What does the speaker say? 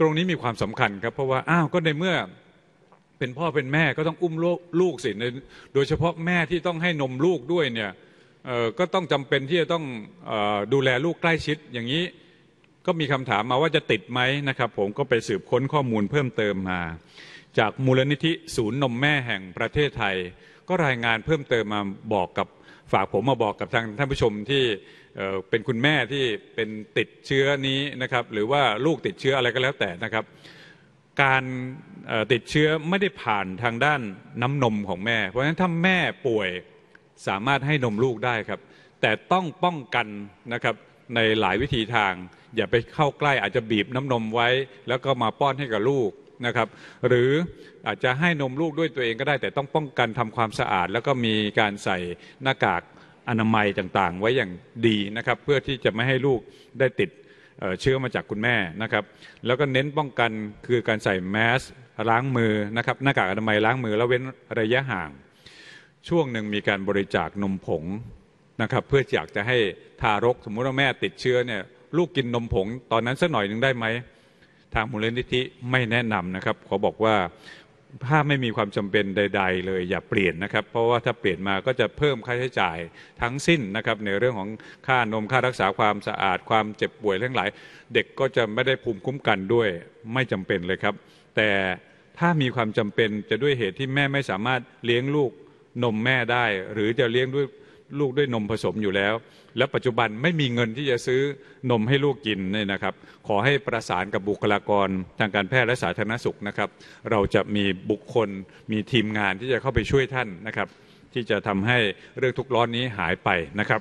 ตรงนี้มีความสำคัญครับ เพราะว่าอ้าวก็ในเมื่อเป็นพ่อเป็นแม่ก็ต้องอุ้มลูกสิโดยเฉพาะแม่ที่ต้องให้นมลูกด้วยเนี่ยก็ต้องจำเป็นที่จะต้องดูแลลูกใกล้ชิดอย่างนี้ก็มีคำถามมาว่าจะติดไหมนะครับผมก็ไปสืบค้นข้อมูลเพิ่มเติมมาจากมูลนิธิศูนย์นมแม่แห่งประเทศไทยก็รายงานเพิ่มเติมมาบอกกับฝากผมมาบอกกับทางท่านผู้ชมที่เป็นคุณแม่ที่เป็นติดเชื้อนี้นะครับหรือว่าลูกติดเชื้ออะไรก็แล้วแต่นะครับการติดเชื้อไม่ได้ผ่านทางด้านน้ำนมของแม่ เพราะฉะนั้นถ้าแม่ป่วยสามารถให้นมลูกได้ครับแต่ต้องป้องกันนะครับในหลายวิธีทาง อย่าไปเข้าใกล้อาจจะบีบน้ำนมไว้แล้วก็มาป้อนให้กับลูกนะครับหรืออาจจะให้นมลูกด้วยตัวเองก็ได้แต่ต้องป้องกันทำความสะอาด แล้วก็มีการใส่หน้ากากอนามัยต่างๆ ไว้อย่างดีนะครับเพื่อที่จะไม่ให้ลูกได้ติดเชื้อมาจากคุณแม่นะครับแล้วก็เน้นป้องกันคือการใส่แมสล้างมือนะครับหน้ากากอนามัยล้างมือแล้วเว้นระยะห่าง ช่วงหนึ่งมีการบริจาคนมผงนะครับเพื่ออยากจะให้ทารก สมมุติว่าแม่ติดเชื้อเนี่ยลูกกินนมผงตอนนั้นสักหน่อยหนึ่งได้ไหมทางมูลนิธิไม่แนะนำนะครับขอบอกว่าถ้าไม่มีความจำเป็นใดๆเลยอย่าเปลี่ยนนะครับ เพราะว่าถ้าเปลี่ยนมาก็จะเพิ่มค่าใช้จ่ายทั้งสิ้นนะครับในเรื่องของค่านมค่ารักษาความสะอาด ความเจ็บป่วยทั้งหลาย เด็กก็จะไม่ได้ภูมิคุ้มกันด้วยไม่จำเป็นเลยครับ แต่ถ้ามีความจำเป็นจะด้วยเหตุที่แม่ไม่สามารถเลี้ยงลูกนมแม่ได้ หรือจะเลี้ยงด้วยลูกด้วยนมผสมอยู่แล้ว และปัจจุบันไม่มีเงินที่จะซื้อนมให้ลูกกินเนี่ยนะครับ ขอให้ประสานกับบุคลากร ทางการแพทย์และสาธารณสุขนะครับ เราจะมีบุคคล มีทีมงานที่จะเข้าไปช่วยท่านนะครับ ที่จะทำให้เรื่องทุกร้อนนี้หายไปนะครับ